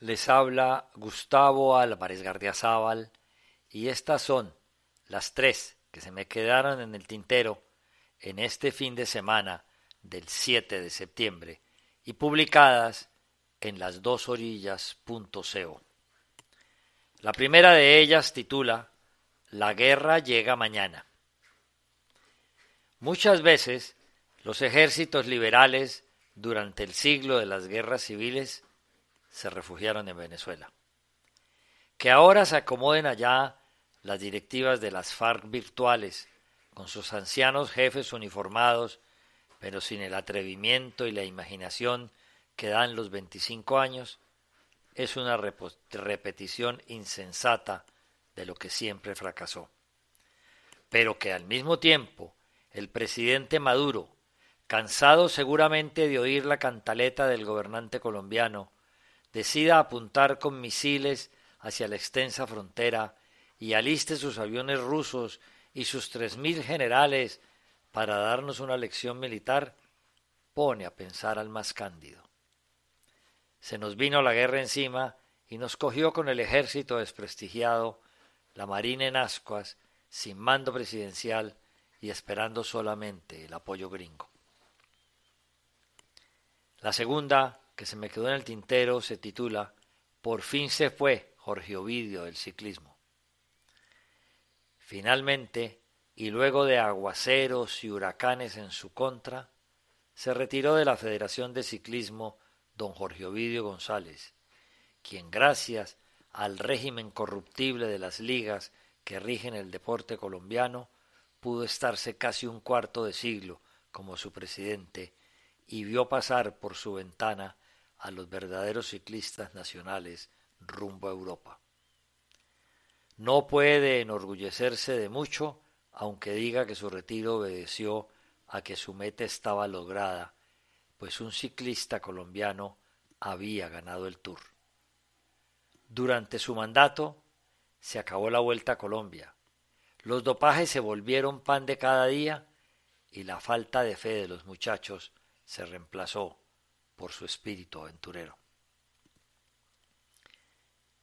Les habla Gustavo Álvarez Gardiazabal y estas son las tres que se me quedaron en el tintero en este fin de semana del 7 de septiembre y publicadas en las dos orillas.co. La primera de ellas titula La guerra llega mañana. Muchas veces los ejércitos liberales durante el siglo de las guerras civiles se refugiaron en Venezuela. Que ahora se acomoden allá las directivas de las FARC virtuales, con sus ancianos jefes uniformados, pero sin el atrevimiento y la imaginación que dan los 25 años, es una repetición insensata de lo que siempre fracasó. Pero que al mismo tiempo el presidente Maduro, cansado seguramente de oír la cantaleta del gobernante colombiano, decida apuntar con misiles hacia la extensa frontera y aliste sus aviones rusos y sus tres mil generales para darnos una lección militar, pone a pensar al más cándido. Se nos vino la guerra encima y nos cogió con el ejército desprestigiado, la marina en ascuas, sin mando presidencial y esperando solamente el apoyo gringo. La segunda que se me quedó en el tintero se titula Por fin se fue Jorge Ovidio del ciclismo. Finalmente, y luego de aguaceros y huracanes en su contra, se retiró de la Federación de Ciclismo don Jorge Ovidio González, quien gracias al régimen corruptible de las ligas que rigen el deporte colombiano, pudo estarse casi un cuarto de siglo como su presidente y vio pasar por su ventana a los verdaderos ciclistas nacionales rumbo a Europa. No puede enorgullecerse de mucho, aunque diga que su retiro obedeció a que su meta estaba lograda, pues un ciclista colombiano había ganado el Tour. Durante su mandato se acabó la Vuelta a Colombia. Los dopajes se volvieron pan de cada día y la falta de fe de los muchachos se reemplazó por su espíritu aventurero.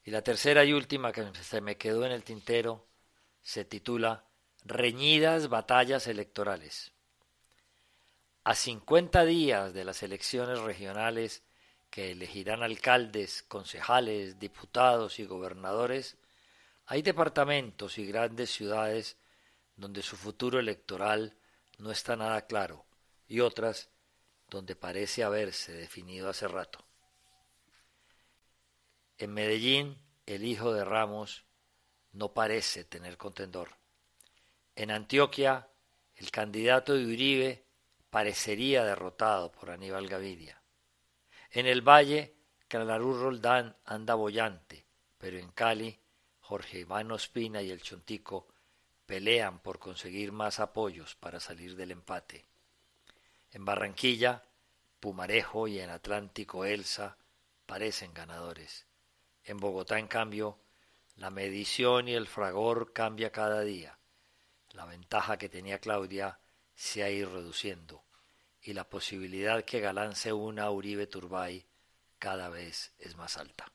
Y la tercera y última que se me quedó en el tintero se titula Reñidas batallas electorales. A 50 días de las elecciones regionales que elegirán alcaldes, concejales, diputados y gobernadores, hay departamentos y grandes ciudades donde su futuro electoral no está nada claro y otras donde parece haberse definido hace rato. En Medellín, el hijo de Ramos no parece tener contendor. En Antioquia, el candidato de Uribe parecería derrotado por Aníbal Gaviria. En el Valle, Clararú Roldán anda bollante, pero en Cali, Jorge Iván Ospina y el Chontico pelean por conseguir más apoyos para salir del empate. En Barranquilla, Pumarejo y en Atlántico Elsa parecen ganadores. En Bogotá, en cambio, la medición y el fragor cambia cada día. La ventaja que tenía Claudia se ha ido reduciendo y la posibilidad que galance una Uribe Turbay cada vez es más alta.